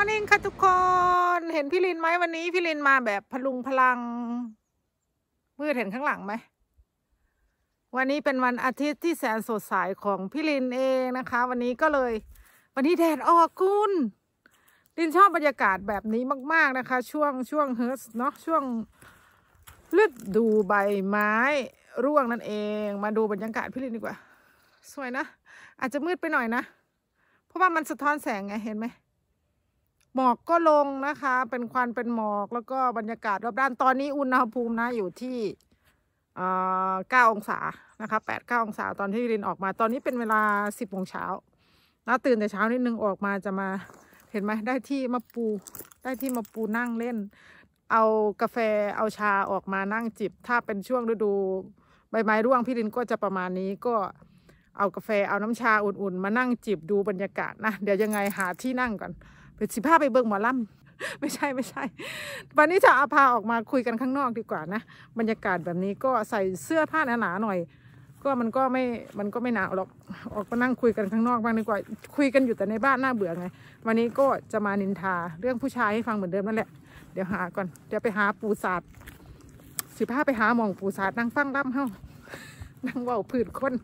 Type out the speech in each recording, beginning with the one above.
อร์นิ่งค่ะทุกคนเห็นพี่ลินไหมวันนี้พี่ลินมาแบบพลุงพลัง มืดเห็นข้างหลังไหม วันนี้เป็นวันอาทิตย์ที่แสนสดใสของพี่ลินเองนะคะ วันนี้ก็เลย วันนี้แดดออกคุณลินชอบบรรยากาศแบบนี้มาก ๆนะคะ ช่วงช่วงเฮิร์สเนาะช่วงฤดูใบไม้ ร่วงนั่นเอง มาดูบรรยากาศพี่ลินดีกว่า สวยนะ อาจจะมืดไปหน่อยนะเพราะว่ามันสะท้อนแสงไงเห็นไหมหมอกก็ลงนะคะ เป็นควันเป็นหมอกแล้วก็บรรยากาศรอบด้าน ตอนนี้อุณหภูมินะอยู่ที่เก้าองศา นะคะแปดเก้าองศา ตอนที่รินออกมา ตอนนี้เป็นเวลาสิบโมงเช้านาตื่นแต่เช้านิดนึงออกมาจะมา เห็นไหมได้ที่มาปู ได้ที่มาปูนั่งเล่น เอากาแฟ เอาชาออกมา นั่งจิบ ถ้าเป็นช่วงฤดูใบไม้ร่วงพี่รินก็จะประมาณนี้ ก็เอากาแฟ เอาน้ำชาอุ่นๆมานั่งจิบดูบรรยากาศนะ เดี๋ยวยังไงหาที่นั่งก่อนเป็นสิบห้าไปเบิ่งหมอลำไม่ใช่ไม่ใช่ วันนี้จะเอาพาออกมาคุยกันข้างนอกดีกว่านะ บรรยากาศแบบนี้ก็ใส่เสื้อผ้าหนาๆหน่อย ก็มันก็ไม่มันก็ไม่หนาวหรอกออกมานั่งคุยกันข้างนอกบ้างดีกว่าคุยกันอยู่แต่ในบ้านน่าเบื่อไง วันนี้ก็จะมานินทาเรื่องผู้ชายให้ฟังเหมือนเดิมนั่นแหละเดี๋ยวหาก่อนเดี๋ยวไปหาปูศาสตร์สิ้าไปหาหมองปูศาสตร์นั่งฟังร่ำเฮ้านั่งว่าวผืดคน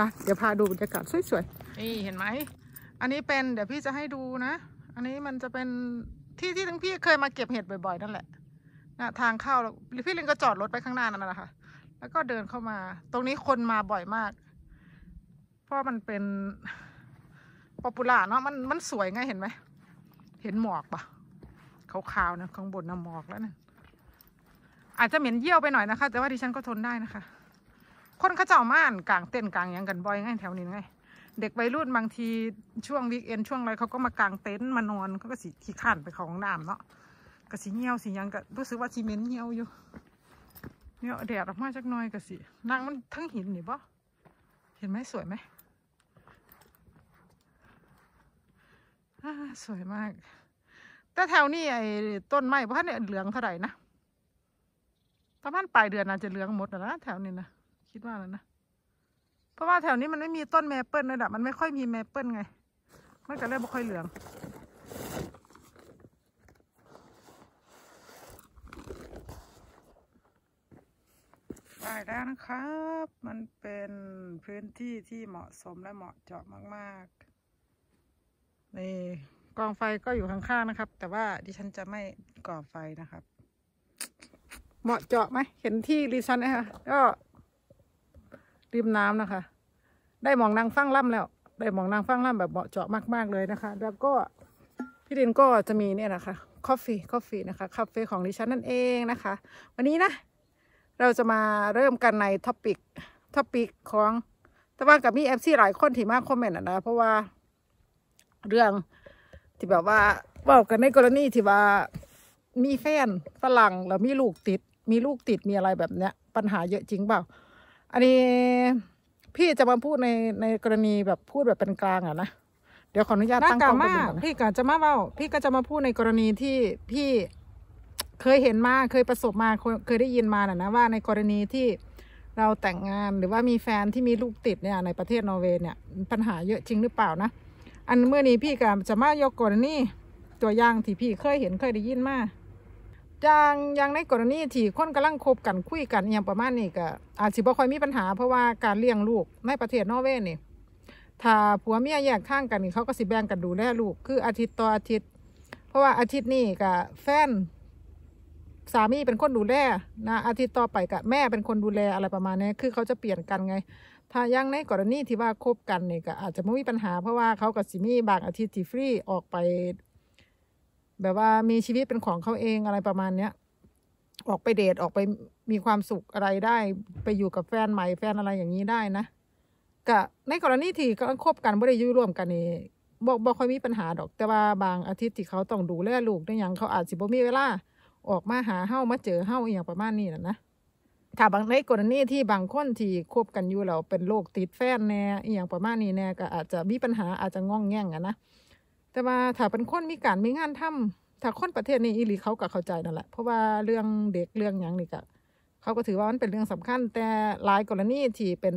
นะเดี๋ยวพาดูบรรยากาศสวยๆนี่เห็นไหมอันนี้เป็น เดี๋ยวพี่จะให้ดูนะอันนี้มันจะเป็นที่ที่ทั้งพี่เคยมาเก็บเห็ดบ่อยๆนั่นแหละนะทางเข้าหร้วพี่ลิงก็จอดรถไปข้างหน้านั่นแหละค่ะ แล้วก็เดินเข้ามา ตรงนี้คนมาบ่อยมาก เพราะมันเป็นป๊อปปูล่าเนาะ มันมันสวยไงเห็นไหม เห็นหมอกปะขาวๆนะข้างบนนำหมอกแล้วนะ่ะอาจจะเหม็นเยี่ยวไปหน่อยนะคะ แต่ว่าดิฉันก็ทนได้นะคะ คนเขาเจ้าม่านกลางเต้นกลางยังกันบ่อยไงแถวนี้ไงเด็กวัยรุ่นบางทีช่วงวิกเอนช่วงอะไรเขาก็มากางเต็นท์มานอนเขาก็สีขี้ขันไปของน้ำเนาะก็สีเงี้ยวสียังก็รู้สึกว่าซีเมนต์เงี้ยวอยู่ เนี่ยแดดออกมาจักน้อยก็สีนางมันทั้งหินนี่ปะเห็นไหมสวยไหมสวยมาก แต่แถวนี้ไอ้ต้นไม้เพราะเนี่ยเหลืองเท่าไหร่นะประมาณปลายเดือนอาจจะเหลืองหมดนะแถวนี้นะคิดว่าแล้วนะราะว่าแถวนี้มันไม่มีต้นแมเปิลเลยดะมันไม่ค่อยมีแมเปิลไงมันก็เลยไม่ค่อยเหลืองได้แล้วนะครับ มันเป็นพื้นที่ที่เหมาะสมและเหมาะเจาะมากๆนี่กองไฟก็อยู่ข้างๆนะครับ แต่ว่าดิฉันจะไม่ก่อไฟนะครับ เหมาะเจาะไหมเห็นที่ดิฉันนะคะก็ริมน้ำนะคะ ได้มองนางฟั่งล่ำแล้ว ได้มองนางฟั่งล่ำแบบเหมาะเจาะมากๆเลยนะคะ แล้วก็พี่ดินก็จะมีเนี่ยนะคะกาแฟกาแฟนะคะ คาเฟ่ของดิฉันนั่นเองนะคะ วันนี้นะ เราจะมาเริ่มกันในท็อปิกท็อปิกของแต่ว่ากับมีเอฟซีหลายคนที่มากคอมเมนต์นะ เพราะว่าเรื่องที่แบบว่าบอกกันในกรณีที่ว่ามีแฟนฝรั่งแล้วมีลูกติด มีลูกติดมีอะไรแบบเนี้ยปัญหาเยอะจริงเปล่าอันนี้พี่จะมาพูดในในกรณีแบบพูดแบบเป็นกลางอะนะเดี๋ยวขออนุญาตตั้งกล้องมาพี่ก็จะมาเล่าพี่ก็จะมาพูดในกรณีที่พี่เคยเห็นมาเคยประสบมาเคยได้ยินมาน่ะนะว่าในกรณีที่เราแต่งงานหรือว่ามีแฟนที่มีลูกติดเนี่ยในประเทศนอร์เวย์เนี่ยปัญหาเยอะจริงหรือเปล่านะอันเมื่อนี้พี่ก็จะมายกกรณีตัวอย่างที่พี่เคยเห็นเคยได้ยินมาจยางอย่างในกรณีที่คนกำลังคบกันคุยกันอย่างประมาณนี้ก็อาจจะบ่ค่อยมีปัญหาเพราะว่าการเลี้ยงลูกในประเทศ นอร์เวย์นี่ ถ้าผัวเมียแยกข้างกันนี่เขาก็สิแบ่งกันดูแลลูก คืออาทิตย์ต่ออาทิตย์ เพราะว่าอาทิตย์นี้กับแฟน สามีเป็นคนดูแลนะ อาทิตย์ต่อไปกับแม่เป็นคนดูแลอะไรประมาณนี้ คือเขาจะเปลี่ยนกันไง ถ้ายังในกรณีที่ว่าคบกันนี่ก็อาจจะไม่มีปัญหา เพราะว่าเขากับสิมีบางอาทิตย์ที่ฟรีออกไปแบบว่ามีชีวิตเป็นของเขาเองอะไรประมาณเนี้ยออกไปเดทออกไปมีความสุขอะไรได้ ไปอยู่กับแฟนใหม่แฟนอะไรอย่างนี้ได้นะ กะในกรณีที่ก็คบกันไม่ได้ยุ่ร่วมกันนี่บอกบอกค่อยมีปัญหาดอก แต่ว่าบางอาทิตย์ที่เขาต้องดูแลลูกในอย่างเขาอาจสิบ่มีเวลา ออกมาหาเฮ้ามาเจอเฮ้าอย่างประมาณนี้นะนะถ้าบางในกรณีที่บางคนที่คบกันอยู่เราเป็นโรคติดแฟนแน่อย่างประมาณนี้แน่ก็อาจจะมีปัญหาอาจจะง่องแง่งอะนะแต่ว่าถ้าเป็นคนมีการมีงานทำถ้าคนประเทศนี้อิหลีเขาก็เข้าใจนั่นแหละ เพราะว่าเรื่องเด็กเรื่องอย่างนี่ก็เขาก็ถือว่ามันเป็นเรื่องสำคัญ แต่หลายกรณีที่เป็น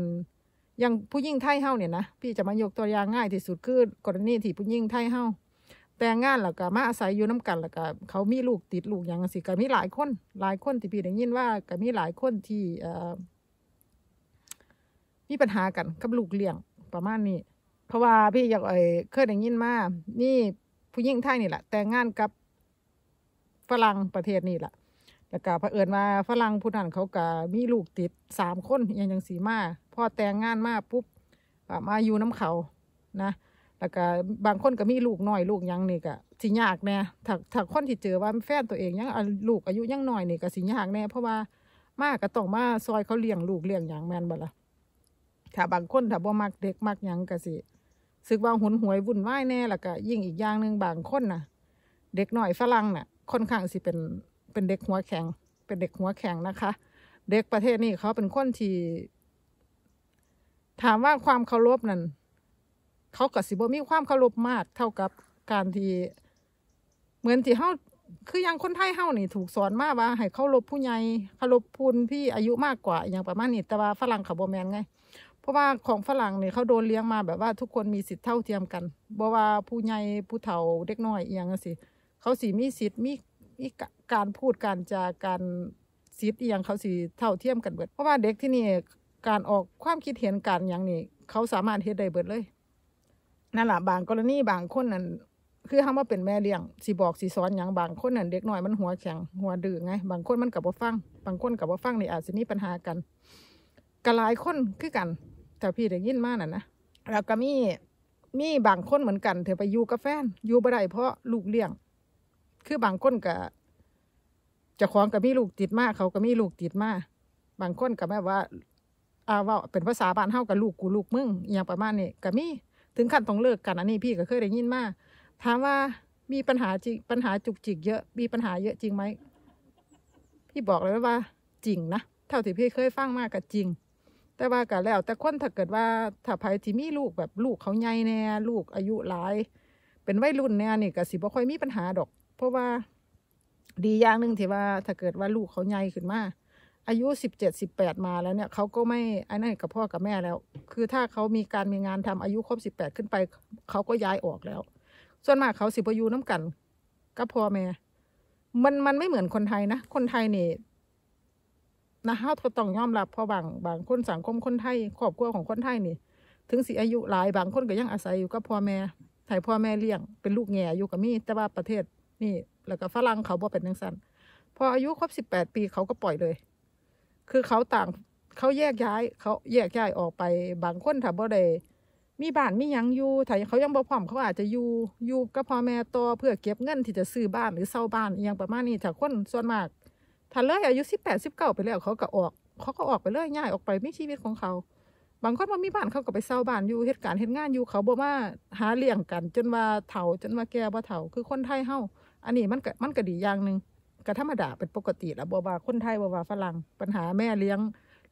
อย่างผู้หญิงไทยเฮาเนี่ยนะพี่จะมายกตัวอย่างง่ายที่สุดคือกรณีที่ผู้หญิงไทยเฮาแต่งงานแล้วก็มาอาศัยอยู่น้ากันแล้วก็เขามีลูกติดลูกอย่างสิก็มีหลายคน หลายคนที่พี่ได้ยินว่าก็มีหลายคนที่มีปัญหากันกับลูกเลี้ยงประมาณนี้ราะว่าพี่อยากเอ่ยเคยได้ยินมานี่ผู้หญิงไทยนี่แหละ แต่งงานกับ ฝรั่งประเทศนี่แหละแล้วก็เผอิญว่าฝรั่งผู้นั้นเขาก็มีลูกติดสามคนยังยังสีมาพอแต่งงานมาปุ๊บมาอยู่น้ำเขานะแล้วก็บางคนก็มีลูกน้อยลูกยังนี่ก็สิยาก แน่ถ้าถ้าคนที่เจอว่าแฟนตัวเองยังลูกอายุยังน้อยนี่ก็สิยากแน่ เพราะว่ามากก็ต้องมาซอยเขาเลี้ยงลูกเลี้ยงอย่างแม่นบ่ละถ้าบางคนถ้าบ่มักเด็กมักยังก็สิซึกว่าหุน หวยวุ่นวายแน่ลวก็ยิ่งอีกอย่างหนึ่งบางคนนะ่ะ เด็กหน่อยฝรั่งนะ่ะค่อนข้างสิเป็น เป็นเด็กหัวแข็ง เป็นเด็กหัวแข็งนะคะเด็กประเทศนี้เขาเป็นคนที่ถามว่าความเคารพนั่นเขากับสิบมีความเคารพมาก เท่ากับการที่เหมือนที่เฮาคืออย่างคนไทยเฮานี่ถูกสอนมาว่า ให้เคารพผู้ใหญ่เคารพพูนพี่อายุมากกว่าอย่างประมาณนี้แต่ว่าฝรั่งเขาบแมนไงเพราะว่าของฝรั่งเนี่ยเขาโดนเลี้ยงมาแบบว่าทุกคนมีสิทธิ์เท่าเทียมกัน บ่ว่าผู้ใหญ่ผู้เฒ่าเด็กน้อยอย่างสิเขาสีมีสิทธิ์มีมีการพูดการจาการสิทธิ์อย่างเขาสีเท่าเทียมกันเบิด เพราะว่าเด็กที่นี่การออกความคิดเห็นการอย่างนี้เขาสามารถเฮ็ดได้เบิดเลย นั่นแหละบางกรณีบางคนนั่นคือห้ามว่าเป็นแม่เลี้ยงสีบอกสีสอนอย่างบางคนนั่นเด็กน้อยมันหัวแข็งหัวดื้อไงบางคนมันกับว่าฟังบางคนกับว่าฟังนี่อาจจะมีปัญหากันกระลายคนคือกันถ้าพี่ได้ยินมากน่ะนะแล้วก็มีมีบางคนเหมือนกันเธอไปอยู่กับแฟน อยู่บ่ได้เพราะลูกเลี้ยง คือบางคนก็จะคล้องกับมีลูกติดมากเขาก็มีลูกติดมากบางคนก็แบบว่าอาว่าเป็นภาษาบ้านเฮากับลูกกูลูกมึงอย่างประมาณนี้ก็มีถึงขั้นต้องเลิกกัน อันนี้ พี่ก็เคยได้ยินมากถามว่ามีปัญหาจริงปัญหาจุกจิกเยอะมีปัญหาเยอะจริงไหมพี่บอกเลยว่า จริงนะเท่าที่พี่เคยฟังมากก็จริงแต่ว่าก็แล้ว แต่คนถ้าเกิดว่าถ้าไผที่มีลูกแบบลูกเขาใหญ่แน่ลูกอายุหลาย เป็นวัยรุ่นแน่นี่ก็สิบ่ค่อยมีปัญหาดอกเพราะว่าดีอย่างหนึ่งที่ว่าถ้าเกิดว่าลูกเขาใหญ่ขึ้นมา อายุสิบเจ็ดสิบแปดมาแล้วเนี่ยเขาก็ไม่ไอ้นั่นกับพ่อกับแม่แล้ว คือถ้าเขามีการมีงานทำอายุครบสิบแปดขึ้นไป เขาก็ย้ายออกแล้ว ส่วนมากเขาสิบอายุน้ากันกับพ่อแม่มันมันไม่เหมือนคนไทยนะคนไทยเนี่ยนะฮะาก็ต้องยอมรับเพราะบางบางคนสังคมคนไทยครอบครัวของคนไทยนี่ ถึงสิอายุหลายบางคนก็ยังอาศัยอยู่กับพ่อแม่ไทยพ่อแม่เลี้ยงเป็นลูกแง่อยู่กับมีแต่ว่าประเทศนี่แล้วก็ฝรั่งเขาบ่เป็นนังสันพออายุครบสิบแปดปีเขาก็ปล่อยเลยคือเขาต่างเขาแยกย้ายเขาแยกย้ายออกไปบางคนถ้าบ่ได้มีบ้านมียังอยู่ถ้าเขายังบ่พร้อมเขาอาจจะอยู่อยู่กับพ่อแม่ต่อเพื่อเก็บเงินที่จะซื้อบ้านหรือเช่าบ้านอย่างประมาณนี้ถ้าคนส่วนมากถ้าเลยอายุสิบแปดสิบเก้าไปแล้วเขาก็ออกเขาก็ออกไปเลยง่ายออกไปไม่ชีวิตของเขาบางคนมันมีบ้านเขาก็ไปเศร้าบ้านอยู่เหตุการณ์เหตุงานอยู่เขาบอกว่าหาเลี้ยงกัน จนว่าเถาจนว่าแก่บ่เถาคือคนไทยเฮาอันนี้มันก็มันก็ดีอย่างหนึ่งก็ธรรมดาเป็นปกติแล้วบ่ว่าคนไทยบ่ว่าฝรั่ง ปัญหาแม่เลี้ยง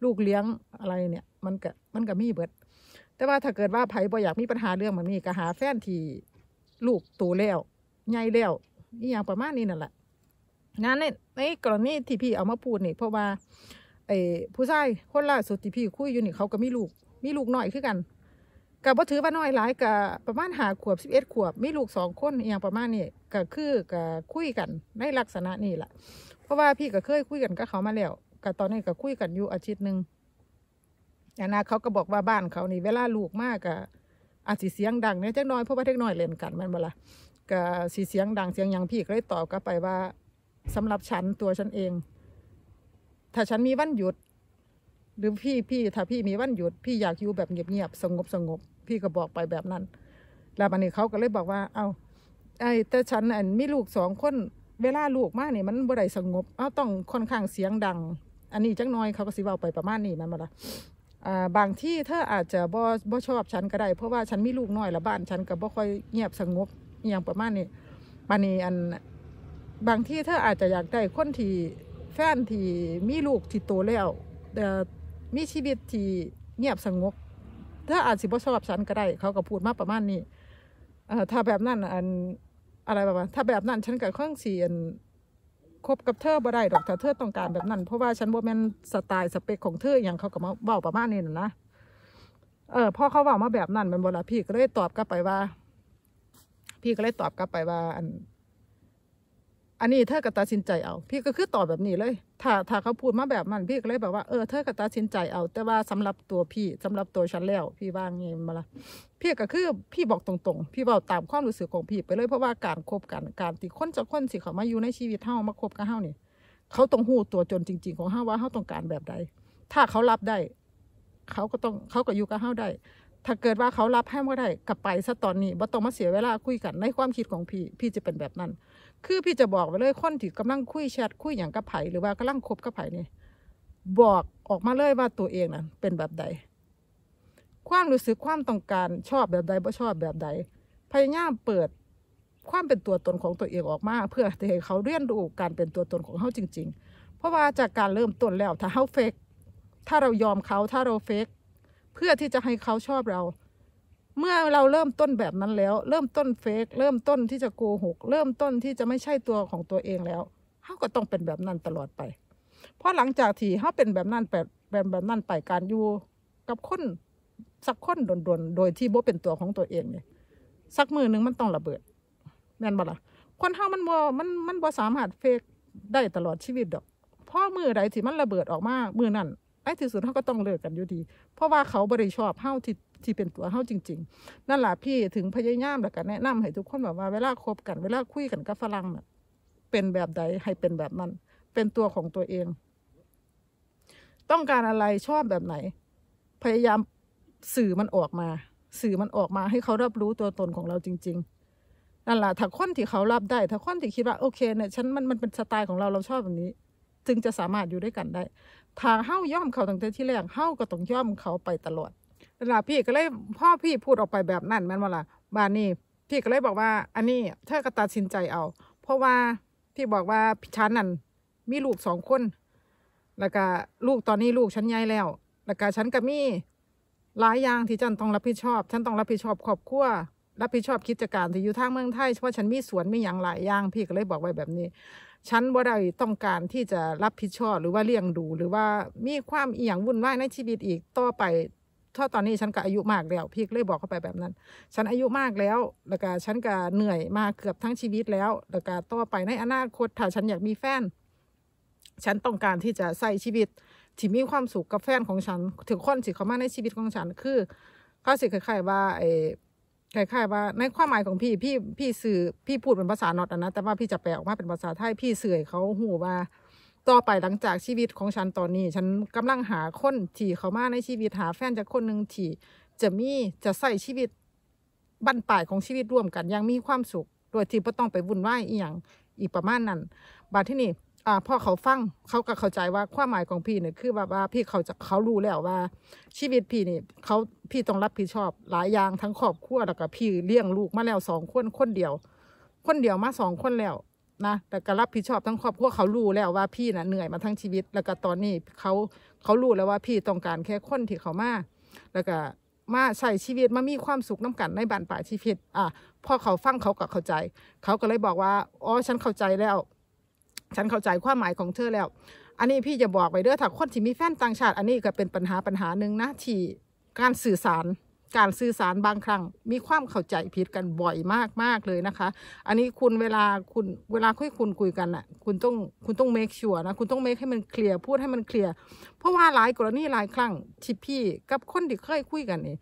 ลูกเลี้ยงอะไรเนี่ย มันก็มันก็มีเบิด แต่ว่าถ้าเกิดว่าไผบ่อยากมีปัญหาเรื่องมันนี่ก็หาแฟนที่ลูกโตแล้วใหญ่แล้วนี่อย่างประมาณนี้นั่นแหละนในในกรณีที่พี่เอามาพูด นี่ เพราะว่า ไอ้ผู้ชายคนล่าสุดที่พี่คุยอยู่นี่เขาก็มีลูก มีลูกหน่อยคือกัน กับว่าถือว่าน้อยหลายกับประมาณหาขวบสิบเอ็ดขวบมีลูกสองคนอย่างประมาณนี้ ก็คือกับคุยกันในลักษณะนี้แหละ เพราะว่าพี่ก็เคยคุยกันกับเขามาแล้วกับตอนนี้ก็คุยกันอยู่อาทิตย์หนึ่งอันนเขาก็บอกว่าบ้านเขานี่เวลาลูกมากกับอาจจะเสียงดังเนี่ยจ้าน้อยเพราะว่าเด็กน้อยเล่นกันมันบ่ละกับสีเสียงดังเสียงยังพี่ก็เลยตอบกลับไปว่าสำหรับฉันตัวฉันเอง ถ้าฉันมีวันหยุดหรือพี่พี่ถ้าพี่มีวันหยุด พี่อยากอยู่แบบเงียบๆสงบสงบพี่ก็บอกไปแบบนั้น แล้วมันนี้เขาก็เลยบอกว่า เอา้าไอ้แต่ฉันอันมีลูกสองคน เวลาลูกมากนี่มันบ่ได้สงบเอาต้องค่อนข้างเสียงดัง อันนี้จังน้อยเขาก็สิเบาไปประมาณนี้นนมาละบางที่เธออาจจะบ่บ่ชอบฉันก็ได้ เพราะว่าฉันมีลูกน้อยละบ้านฉัน ก็บ่ค่อยเงียบสงบอย่างประมาณนี้มานี่อันบางที่เธออาจจะอยากได้คนที่แฟนที่มีลูกที่โตแล้วแต่มีชีวิตที่เงียบสงบเธออาจสิบ่ชอบฉันก็ได้ เขาก็พูดมาประมาณนี้ถ้าแบบนั้นอันอะไรประมาณถ้าแบบนั้น ฉันก็ค่องเสียนคบกับเธอบ่ได้ดอกถ้าเธอต้องการแบบนั้น เพราะว่าฉันบ่แม่นสไตล์สเปคของเธออย่างเขาก็มาเบาประมาณนี้นะนะเออพ่อเขาบอกมาแบบนั้นมันบ่ละพี่ก็เลยตอบกลับไปว่า พี่ก็เลยตอบกลับไปว่า อันอันนี้เธอกระตาสินใจเอา พี่ก็คือตอบแบบนี้เลย ถ้าถ้าเขาพูดมาแบบมันพี่ก็เลยแบบว่า เออ เธอกระตาสินใจเอา แต่ว่าสำหรับตัวพี่สำหรับตัวฉันแล้ว พี่ว่างี้มาละพี่ก็คือ พี่บอกตรงๆ พี่บอกตามความรู้สึกของพี่ไปเลย เพราะว่าการคบกันการตีคนจะคนสิเขามาอยู่ในชีวิตเฮามาคบกับเฮานี่ เขาต้องหูตัวจนจริง ๆของเฮาว่าเฮาต้องการแบบใด ถ้าเขารับได้ เขาก็ต้องเขาก็อยู่กับเฮาได้ ถ้าเกิดว่าเขารับให้ก็ได้กลับไปซะตอนนี้บ่ต้องมาเสียเวลาคุยกัน ในความคิดของพี่ พี่จะเป็นแบบนั้นคือพี่จะบอกไปเลยคนที่กำลังคุยแชทคุยอย่างกระไผหรือว่ากำลังคบกระไผนี่ บอกออกมาเลยว่าตัวเองนั้นเป็นแบบใดความรู้สึกความต้องการชอบแบบใดบ่ชอบแบบใดพยายามเปิดความเป็นตัวตนของตัวเองออกมาเพื่อให้เขาเรียนรู้การเป็นตัวตนของเขาจริง ๆ เพราะว่าจากการเริ่มต้นแล้วถ้าเขาเฟกถ้าเรายอมเขาถ้าเราเฟกเพื่อที่จะให้เขาชอบเราเมื่อเราเริ่มต้นแบบนั้นแล้ว เริ่มต้นเฟกเริ่มต้นที่จะโกหก เริ่มต้นที่จะไม่ใช่ตัวของตัวเองแล้วเขาก็ต้องเป็นแบบนั้นตลอดไปเพราะหลังจากที่เขาเป็นแบบนั้นแบบแบบแบบนั้นไปการอยู่ กับคนสักคนโดนๆโดยที่โบเป็นตัวของตัวเองเนี่ยสักมือหนึ่งมันต้องระเบิดแม่นบ่ล่ะคนเฮามันบ่มันมันบ่สามารถเฟกได้ตลอดชีวิตดอกพอมือใดที่มันระเบิดออกมามือนั่นไอ้ที่สุดเขาก็ต้องเลิกกันอยู่ดี เพราะว่าเขาบริชอบเฮาที่ที่เป็นตัวเฮาจริงๆ นั่นแหละพี่ถึงพยายามแล้วก็แนะนำ ให้ทุกคนแบบว่าเวลาคบกัน เวลาคุยกันกับฝรั่งน่ะเป็นแบบใด ให้เป็นแบบนั้น เป็นตัวของตัวเอง ต้องการอะไรชอบแบบไหน พยายามสื่อมันออกมา สื่อมันออกมาให้เขารับรู้ตัวตนของเราจริง ๆนั่นแหละถ้าคนที่เขารับได้ ถ้าคนที่คิดว่า โอเค เนี่ยฉันมันมันเป็นสไตล์ของเราเราชอบแบบนี้ จึงจะสามารถอยู่ด้วยกันได้ ถ้าเฮ้าย่อมเขาตั้งแต่ที่แรกเฮ้าก็ต้องย่อมเขาไปตลอดล่ะพี่ก็เลยพ่อพี่พูดออกไปแบบนั้นแม่นว่าล่ะบานนี่พี่ก็เลยบอกว่า อันนี้เธอก็ตัดสินใจเอา เพราะว่าพี่บอกว่าฉันนั่นมีลูกสองคน แล้วก็ลูกตอนนี้ลูกฉันใหญ่แล้วแล้วก็ฉันก็มี หลายอย่างที่ฉันต้องรับผิดชอบ ฉันต้องรับผิดชอบครอบครัวรับผิดชอบกิจการที่อยู่ทางเมืองไทย เพราะฉันมีสวนมีอย่างหลายอย่าง พี่ก็เลยบอกไว้แบบนี้ฉันบ่ได้ต้องการที่จะรับผิดชอบหรือว่าเลี้ยงดู หรือว่ามีความเอียงวุ่นวายในชีวิตอีกต่อไปถ้าตอนนี้ฉันก็อายุมากแล้วพี่เลยบอกเข้าไปแบบนั้น ฉันอายุมากแล้ว แล้วก็ฉันก็เหนื่อยมากเกือบทั้งชีวิตแล้ว แล้วก็ต่อไปในอนาคตถ้าฉันอยากมีแฟน ฉันต้องการที่จะใส่ชีวิต ที่มีความสุขกับแฟนของฉัน ถึงคนสิเขามาในชีวิตของฉันคือเขาสิคล้ายๆว่าไอ้คล้ายๆว่า ในความหมายของพี่พี่พี่สื่อพี่พูดเป็นภาษานอตนะ แต่ว่าพี่จะแปลออกมาเป็นภาษาไทยพี่สื่อเขาหูว่าต่อไปหลังจากชีวิตของฉันตอนนี้ ฉันกำลังหาคนที่เขามาในชีวิตหาแฟนจากคนหนึ่งที่ จะมีจะใส่ชีวิตบั้นปลายของชีวิตร่วมกัน ยังมีความสุข โดยที่ไม่ต้องไปวุ่นวายอีหยังอีกประมาณนั้นบาทที่นี่อ่าพอเขาฟังเขาก็เข้าใจว่าความหมายของพี่เนี่ยคือแบบว่าพี่เขาจะเขารู้แล้วว่า ชีวิตพี่นี่เขาพี่ต้องรับผิดชอบหลายอย่างทั้งครอบครัวแล้วก็พี่เลี้ยงลูกมาแล้วสองคนคนเดียว คนเดียวมาสองคนแล้วนะแต่ก็รับผิดชอบทั้งครอบครัวเขารู้แล้วว่าพี่นะ่ะเหนื่อยมาทั้งชีวิต แล้วก็ตอนนี้เขาเขารู้แล้วว่าพี่ต้องการแค่คนที่เขามาแล้วก็มาใส่ชีวิตมามีความสุขน้ากันในบ้านป่าชีพิตอ่ะพอเขาฟังเขาก็เข้าใจ เขาก็เลยบอกว่าอ๋อฉันเข้าใจแล้ว ฉันเข้าใจความหมายของเธอแล้ว อันนี้พี่จะบอกไปเด้อถ้าคนที่มีแฟนต่างชาติ อันนี้ก็เป็นปัญหาปัญหาหนึ่งนะที่การสื่อสารการสื่อสารบางครั้งมีความเข้าใจผิดกันบ่อยมากมากเลยนะคะ อันนี้คุณเวลาคุณเวลาคุยคุณคุยกันน่ะ คุณต้องคุณต้องเมคชัวร์นะคุณต้องเมคให้มันเคลียร์พูดให้มันเคลียร์เพราะว่าหลายกรณีหลายครั้งที่พี่กับคนที่เคยคุยกันนี่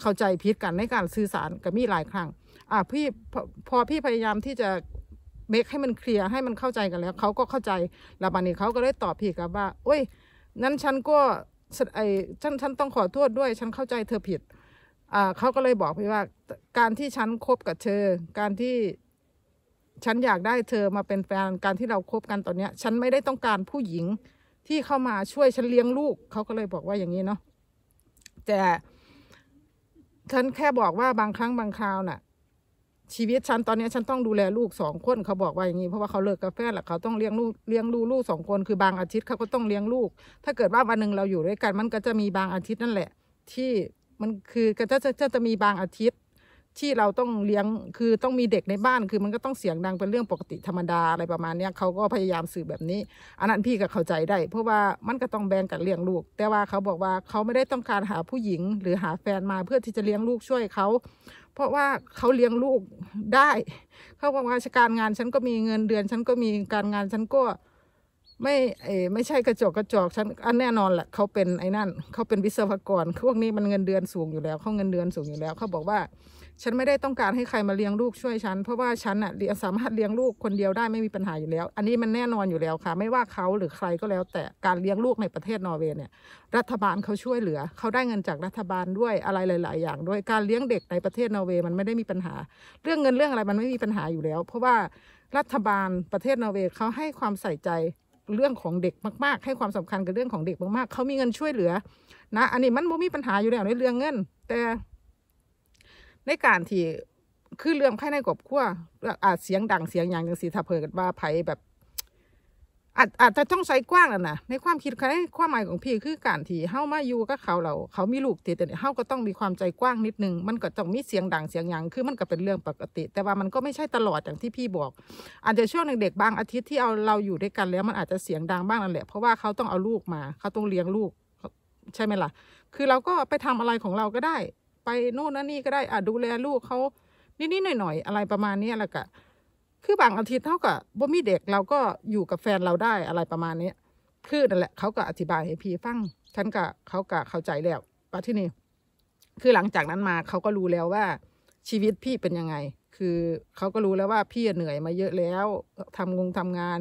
เข้าใจผิดกันในการสื่อสารกับมีหลายครั้งอ่ะพี่พอพี่พยายามที่จะเมคให้มันเคลียร์ให้มันเข้าใจกันแล้วเขาก็เข้าใจแล้วบานนี้เขาก็เลยตอบพี่กับว่า โอ้ยนั้นฉันก็ไอ้ฉันฉันต้องขอโทษด้วย ฉันเข้าใจเธอผิดเขาก็เลยบอกพี่ว่า การที่ฉันคบกับเธอการที่ฉันอยากได้เธอมาเป็นแฟนการที่เราครบกันตอนเนี้ย ฉันไม่ได้ต้องการผู้หญิงที่เข้ามาช่วยฉันเลี้ยงลูกเขาก็เลยบอกว่าอย่างนี้เนาะแต่ฉันแค่บอกว่าบางครั้งบางคราวน่ะ ชีวิตฉันตอนนี้ฉันต้องดูแลลูกสองคนเขาบอกว่าอย่างนี้เพราะว่าเขาเลิกกาแฟแหละเขาต้องเลี้ยงลูกเลี้ยงลูกลูกสองคนคือบางอาทิตย์เขาก็ต้องเลี้ยงลูก ถ้าเกิดว่าวันหนึ่งเราอยู่ด้วยกัน มันก็จะมีบางอาทิตย์นั่นแหละ ที่มันคือก็จะจะจะมีบางอาทิตย์ ที่เราต้องเลี้ยงคือต้องมีเด็กในบ้านคือ มันก็ต้องเสียงดังเป็นเรื่องปกติธรรมดาอะไรประมาณนี้เขาก็พยายามสื่อแบบนี้อันนั้นพี่ก็เข้าใจได้ เพราะว่ามันก็ต้องแบ่งกันเลี้ยงลูก แต่ว่าเขาบอกว่าเขาไม่ได้ต้องการหาผู้หญิงหรือหาแฟนมาเพื่อที่จะเลี้ยงลูกช่วยเขาเพราะว่าเขาเลี้ยงลูกได้เขาบอกว่าการงานฉันก็มีเงินเดือน ฉันก็มีการงานฉันก็ไม่เอไม่ใช่กระจกกระจกฉันอันแน่นอนแหละเขาเป็นไอ้นั่นเขาเป็นวิศวกรพวกนี้มันเงินเดือนสูงอยู่แล้วเขาเงินเดือนสูงอยู่แล้วเขาบอกว่า ฉันไม่ได้ต้องการให้ใครมาเลี้ยงลูกช่วยฉัน เพราะว่าฉันอะเลี้ยงสามารถเลี้ยงลูกคนเดียวได้ไม่มีปัญหาอยู่แล้ว อันนี้มันแน่นอนอยู่แล้วค่ะ ไม่ว่าเขาหรือใครก็แล้วแต่การเลี้ยงลูกในประเทศนอร์เวย์เนี่ย รัฐบาลเขาช่วยเหลือเขาได้เงินจากรัฐบาลด้วยอะไรหลายๆอย่างด้วยการเลี้ยงเด็กในประเทศนอร์เวย์มันไม่ได้มีปัญหา เรื่องเงินเรื่องอะไรมันไม่มีปัญหาอยู่แล้ว เพราะว่ารัฐบาลประเทศนอร์เวย์เขาให้ความใส่ใจเรื่องของเด็กมาก ๆ ให้ความสำคัญกับเรื่องของเด็กมากๆเขามีเงินช่วยเหลือ นะอันนี้มันบ่มีปัญหาอยู่แล้วในเรื่องเงิน แต่ในการที่ คือเรื่องภายในครอบครัวอาจเสียงดังเสียงอย่างจังสีถ้าเผยกันว่าไผแบบอาจอาจจะต้องใส่กว้างแล้วนะในความคิดในความหมายของพี่คือการที่เฮ้ามาอยู่กับเขาเราเขามีลูกติดแต่เฮ้าก็ต้องมีความใจกว้างนิดนึงมันก็ต้องมีเสียงดังเสียงยังคือมันก็เป็นเรื่องปกติ แต่ว่ามันก็ไม่ใช่ตลอดอย่างที่พี่บอก อาจจะช่วงเด็กบางอาทิตย์ที่เอาเราอยู่ด้วยกันแล้ว มันอาจจะเสียงดังบ้างนั่นแหละเพราะว่าเขาต้องเอาลูกมา เขาต้องเลี้ยงลูก ใช่ไหมล่ะ คือเราก็ไปทำอะไรของเราก็ได้ ไปโน่นนั่นนี่ก็ได้อาจดูแลลูกเขานิดๆหน่อยๆ อะไรประมาณนี้แหละกะคือบางอาทิตย์เท่ากับบ่มีเด็กเราก็อยู่กับแฟนเราได้อะไรประมาณนี้คือนั่นแหละเขาก็อธิบายให้พี่ฟังฉันก็เขาก็เข้าใจแล้วปะที่นี่คือหลังจากนั้นมาเขาก็รู้แล้วว่า ชีวิตพี่เป็นยังไง คือเขาก็รู้แล้วว่าพี่เหนื่อยมาเยอะแล้ว ทำงงทำงาน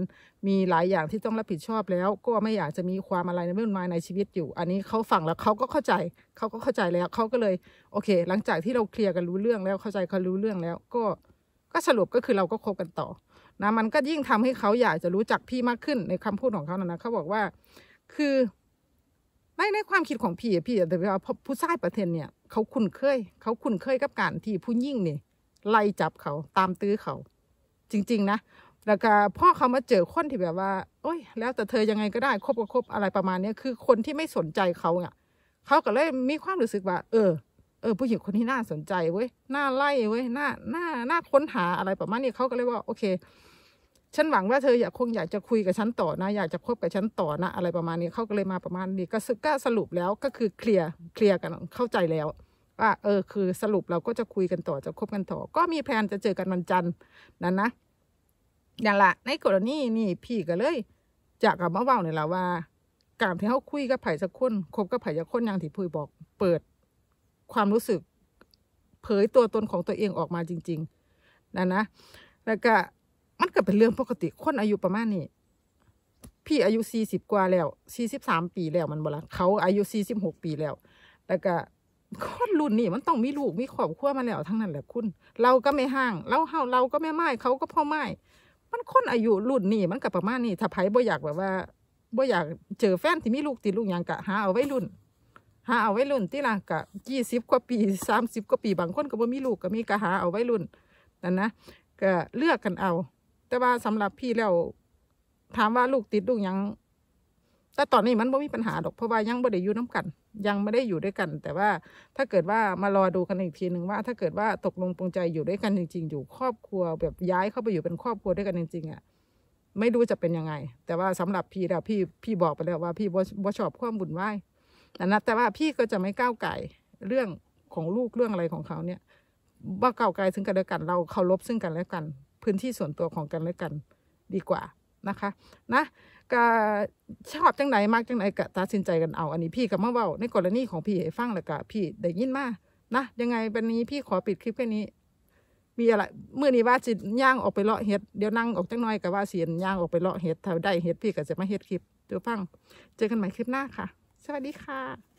มีหลายอย่างที่ต้องรับผิดชอบแล้ว ก็ไม่อยากจะมีความอะไรในเรื่องมาในชีวิตอยู่ อันนี้เขาฟังแล้วเขาก็เข้าใจเขาก็เข้าใจแล้วเขาก็เลย โอเค หลังจากที่เราเคลียร์กันรู้เรื่องแล้วเข้าใจเขารู้เรื่องแล้วก็็สรุปก็คือเราก็คบกันต่อนะมันก็ยิ่งทำให้เขาอยากจะรู้จักพี่มากขึ้นในคำพูดของเขานะนะเขาบอกว่า คือในในความคิดของพี่พี่แต่ว่า ผู้ชายประเทศเนี่ยเขาคุ้นเคยเขาคุ้นเคยกับการที่ผู้หญิงเนี่ยไล่จับเขาตามตื้อเขา จริงๆนะแล้วก็พ่อเขามาเจอคนที่แบบว่า โอ้ยแล้วแต่เธอยังไงก็ได้คบก็คบอะไรประมาณนี้คือคนที่ไม่สนใจเขาอ่ะเขาก็เลยมีความรู้สึกว่า เออเออผู้หญิงคนนี้น่าสนใจ เว้ยน่าไล่เว้ยน่าน่าน่าค้นหาอะไรประมาณนี้เขาก็เลยว่าโอเค ฉันหวังว่าเธออยากคงอยากจะคุยกับฉันต่อนะ อยากจะคบกับฉันต่อนะอะไรประมาณนี้เขาก็เลยมาประมาณนี้ก็สึกก็สรุปแล้วก็คือเคลียร์เคลียร์กันเข้าใจแล้ว ว่าเออ คือ สรุปเราก็จะคุยกันต่อจะคบกันต่อ ก็มีแพลนจะเจอกันวันจันทร์ นั่นนะอย่างละในกรณีนี่พี่ก็เลยจากกับมาเว้าเนี่ยละว่า การที่เขาคุยกับไผ่สักคนคบกับไผ่สักคนอย่างที่พูดบอก เปิดความรู้สึกเผยตัวตนของตัวเองออกมาจริงๆนะนะ แล้วก็มันก็เป็นเรื่องปกติคนอายุประมาณนี้ พี่อายุ 40 กว่าแล้ว 43 ปีแล้วมันบ่ละเขาอายุ 46 ปีแล้ว แล้วก็คนรุ่นนี่มันต้องมีลูก มีครอบครัวมาแล้ว ทั้งนั้นแหละคุณ เราก็ไม่ห่างเราเฮาเราก็ไม่ไม้เขาก็พ่อไม้มันคนอายุรุ่นนี่มันกับประมาณนี้ถ้าไผบ่อยากแบบว่าบ่อยากเจอแฟนที่มีลูกติดลูกยังกะหาเอาไว้รุ่นหาเอาไว้รุ่นที่ล่ะกะยี่สิบกว่าปีสามสิบกว่าปีบางคนก็บ่มีลูกก็มีกะหาเอาไว้รุ่นนั่นนะก็เลือกกันเอา แต่ว่าสำหรับพี่แล้วถามว่าลูกติดลูกยัง แต่ตอนนี้มันไม่มีปัญหาดอกเพราะว่ายังไม่ได้อยู่น้ากัน ยังไม่ได้อยู่ด้วยกัน แต่ว่าถ้าเกิดว่ามารอดูกันอีกทีหนึ่งว่า ถ้าเกิดว่าตกลงปรงใจอยู่ด้วยกันจริงๆอยู่ครอบครัวแบบย้ายเข้าไปอยู่เป็นครอบครัวด้วยกันจริงๆอะ่ะไม่รู้จะเป็นยังไง แต่ว่าสำหรับพี่แล้วพี่พี่บอกไปแล้วว่าพี่บ่ชอบความบุญไหวนะแต่ว่าพี่ก็จะไม่ก้าวไก่ เรื่องของลูกเรื่องอะไรของเขาเนี่ยว่าก้าวไก่ซึ่งกันและกันเราเคารพซึ่งกัน และกันพื้นที่ส่วนตัวของกันและกันดีกว่านะคะ นะก็ชอบจังไหนมากจังไหนก็ตัดสินใจกันเอา อันนี้พี่กับม่ว่าในกรณีของพี่ฟังแล้วก็ พี่ได้ยินมานะยังไงวันนี้พี่ขอปิดคลิปแค่นี้ มีอะไรเมื่อนี้ว่าจิตย่างออกไปเลาะเห็ดเดี๋ยวนั่งออกจังน้อยกับว่าเสียนย่างออกไปเลาะเห็ดถ้าได้เห็ดพี่ก็จะมาเห็ดคลิปเดี๋ยวฟัง เจอกันใหม่คลิปหน้าค่ะสวัสดีค่ะ